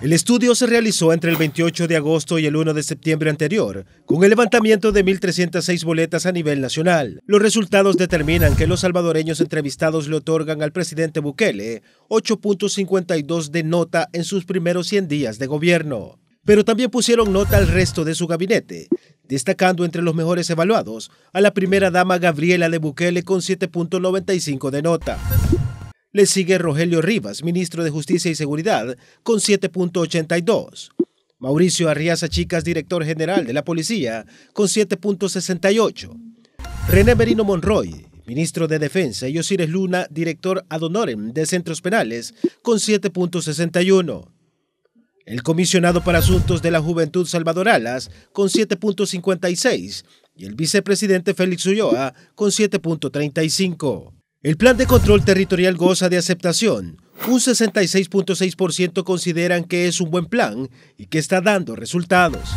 El estudio se realizó entre el 28 de agosto y el 1 de septiembre anterior, con el levantamiento de 1.306 boletas a nivel nacional. Los resultados determinan que los salvadoreños entrevistados le otorgan al presidente Bukele 8.52 de nota en sus primeros 100 días de gobierno. Pero también pusieron nota al resto de su gabinete, destacando entre los mejores evaluados a la primera dama Gabriela de Bukele con 7.95 de nota. Le sigue Rogelio Rivas, ministro de Justicia y Seguridad, con 7.82. Mauricio Arriaza Chicas, director general de la Policía, con 7.68. René Merino Monroy, ministro de Defensa, y Osiris Luna, director ad honorem de Centros Penales, con 7.61. El comisionado para asuntos de la juventud Salvador Alas con 7.56 y el vicepresidente Félix Ulloa con 7.35. El plan de control territorial goza de aceptación. Un 66.6% consideran que es un buen plan y que está dando resultados.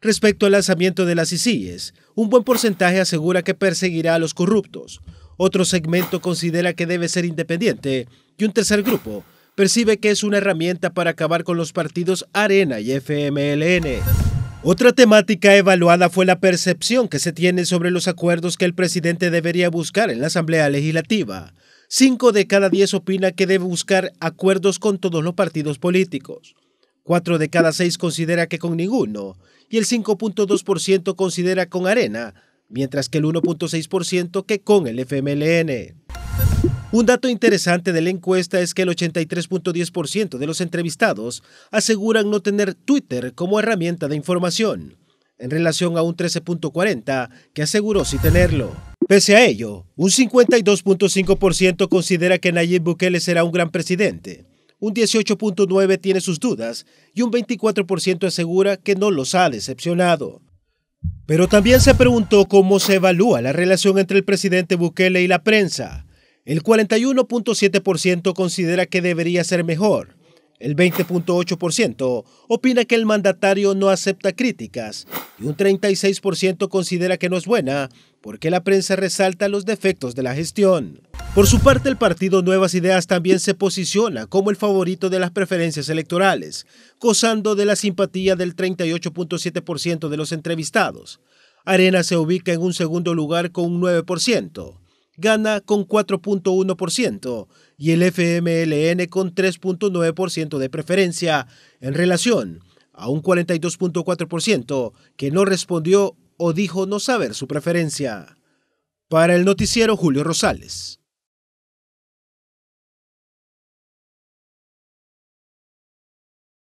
Respecto al lanzamiento de las ICIES, un buen porcentaje asegura que perseguirá a los corruptos, otro segmento considera que debe ser independiente y un tercer grupo percibe que es una herramienta para acabar con los partidos Arena y FMLN. Otra temática evaluada fue la percepción que se tiene sobre los acuerdos que el presidente debería buscar en la Asamblea Legislativa. Cinco de cada diez opina que debe buscar acuerdos con todos los partidos políticos. Cuatro de cada seis considera que con ninguno y el 5.2% considera con Arena, mientras que el 1.6% que con el FMLN. Un dato interesante de la encuesta es que el 83.10% de los entrevistados aseguran no tener Twitter como herramienta de información, en relación a un 13.40% que aseguró sí tenerlo. Pese a ello, un 52.5% considera que Nayib Bukele será un gran presidente, un 18.9% tiene sus dudas y un 24% asegura que no los ha decepcionado. Pero también se preguntó cómo se evalúa la relación entre el presidente Bukele y la prensa. El 41.7% considera que debería ser mejor. El 20.8% opina que el mandatario no acepta críticas y un 36% considera que no es buena porque la prensa resalta los defectos de la gestión. Por su parte, el partido Nuevas Ideas también se posiciona como el favorito de las preferencias electorales, gozando de la simpatía del 38.7% de los entrevistados. Arena se ubica en un segundo lugar con un 9% gana con 4.1% y el FMLN con 3.9% de preferencia en relación a un 42.4% que no respondió o dijo no saber su preferencia. Para el noticiero Julio Rosales.